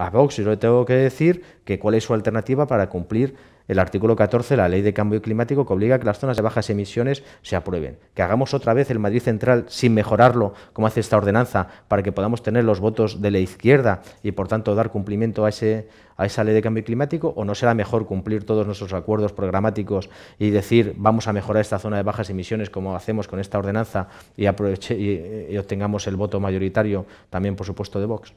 a Vox yo le tengo que decir que cuál es su alternativa para cumplir el artículo 14 de la Ley de Cambio Climático que obliga a que las zonas de bajas emisiones se aprueben. Que hagamos otra vez el Madrid Central sin mejorarlo, como hace esta ordenanza, para que podamos tener los votos de la izquierda y, por tanto, dar cumplimiento a, esa Ley de Cambio Climático, o no será mejor cumplir todos nuestros acuerdos programáticos y decir vamos a mejorar esta zona de bajas emisiones como hacemos con esta ordenanza y, y obtengamos el voto mayoritario también, por supuesto, de Vox.